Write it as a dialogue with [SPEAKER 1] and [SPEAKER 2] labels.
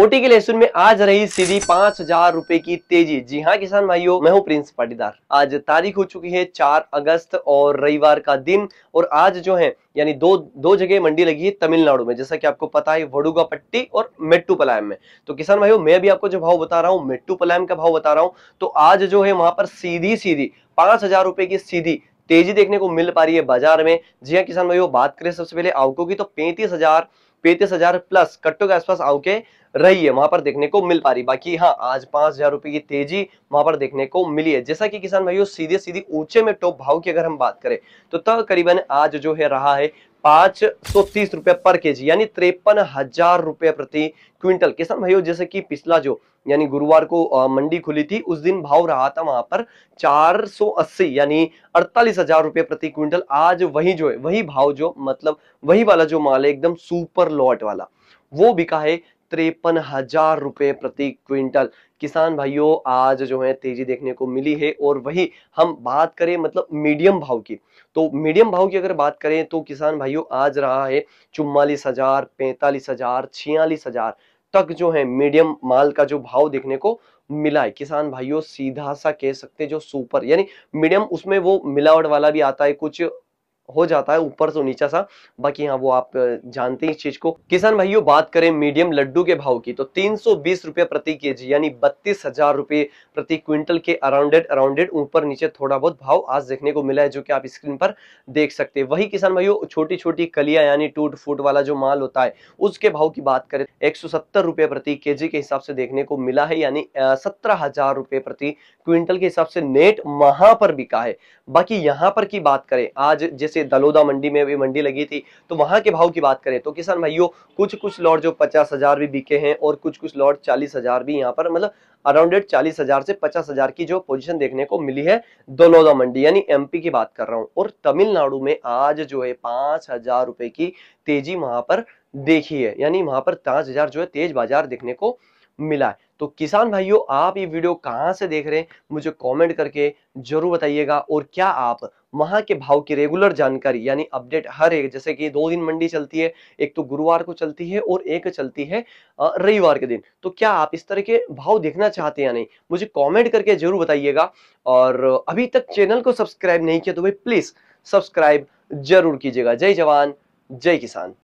[SPEAKER 1] OT के लहसुन में आज रही सीधी पांच हजार रूपए की तेजी जी हाँ किसान भाइयों मैं हूँ प्रिंस पाटीदार आज तारीख हो चुकी है चार अगस्त और रविवार का दिन और आज जो है यानी दो दो जगह मंडी लगी है तमिलनाडु में जैसा कि आपको पता है वडुगा पट्टी और मेट्टू पलायम में तो किसान भाइयों मैं भी आपको जो भाव बता रहा हूँ मेट्टू पलायम का भाव बता रहा हूँ तो आज जो है वहां पर सीधी सीधी पांच हजार रुपए की सीधी तेजी देखने को मिल पा रही है बाजार में जी हाँ किसान भाइयों बात करें सबसे पहले आवको की तो पैंतीस हजार पैंतीस हजार प्लस कट्टों के आसपास आवके रही है वहां पर देखने को मिल पा रही बाकी हाँ आज पांच हजार रुपए की तेजी वहां पर देखने को मिली है जैसा कि किसान भाइयों सीधे सीधे ऊंचे में टॉप भाव की अगर हम बात करें तो तकरीबन आज जो है रहा है पांच सौ तीस रुपए पर के जी यानी तिरपन हजार रुपए प्रति क्विंटल किसान भाइयों जैसे कि पिछला जो यानी गुरुवार को मंडी खुली थी उस दिन भाव रहा था वहां पर 480 यानी अड़तालीस हजार रुपए प्रति क्विंटल आज वही जो है वही भाव जो मतलब वही वाला जो माल है एकदम सुपर लॉट वाला वो बिका है तिरपन हजार रुपए प्रति क्विंटल किसान भाइयों आज जो है तेजी देखने को मिली है और वही हम बात करें मतलब मीडियम भाव की तो मीडियम भाव की अगर बात करें तो किसान भाइयों आज रहा है चुम्मालीस हजार पैंतालीस हजार छियालीस हजार तक जो है मीडियम माल का जो भाव देखने को मिला है किसान भाइयों सीधा सा कह सकते जो सुपर यानी मीडियम उसमें वो मिलावट वाला भी आता है कुछ हो जाता है ऊपर से नीचा सा बाकी हाँ वो आप जानते हैं इस चीज को किसान भाइयों बात करें मीडियम लड्डू के भाव की तो तीन सौ बीस रुपये प्रति के जी यानी बत्तीस हजार रुपये प्रति क्विंटल के अराउंडेड अराउंडेड ऊपर नीचे थोड़ा बहुत भाव आज देखने को मिला है जो कि आप स्क्रीन पर देख सकते हैं वही किसान भाइयों छोटी छोटी कलिया यानी टूट फूट वाला जो माल होता है उसके भाव की बात करें एक सौ सत्तर प्रति के जी के हिसाब से देखने को मिला है यानी सत्रह हजार रुपये प्रति क्विंटल के हिसाब से नेट वहां पर बिका है बाकी यहाँ पर की बात करें आज जिस से दलोदा मंडी में भी मंडी लगी थी तो वहां के भाव की बात करें तो किसान भाइयों कुछ कुछ लॉट जो पचास हजार भी बिके हैं और कुछ कुछ लॉट चालीस हजार भी यहाँ पर मतलब अराउंडेड चालीस हजार से पचास हजार की जो पोजीशन देखने को मिली है दलोदा मंडी यानी एमपी की बात कर रहा हूँ और तमिलनाडु में आज जो है पांच हजार रुपए की तेजी वहां पर देखी है यानी वहां पर पांच हजार जो है तेज बाजार देखने को मिला है तो किसान भाइयों आप ये वीडियो कहाँ से देख रहे हैं मुझे कमेंट करके जरूर बताइएगा और क्या आप वहां के भाव की रेगुलर जानकारी यानी अपडेट हर एक जैसे कि दो दिन मंडी चलती है एक तो गुरुवार को चलती है और एक चलती है रविवार के दिन तो क्या आप इस तरह के भाव देखना चाहते हैं या नहीं मुझे कॉमेंट करके जरूर बताइएगा और अभी तक चैनल को सब्सक्राइब नहीं किया तो भाई प्लीज सब्सक्राइब जरूर कीजिएगा जय जवान जय किसान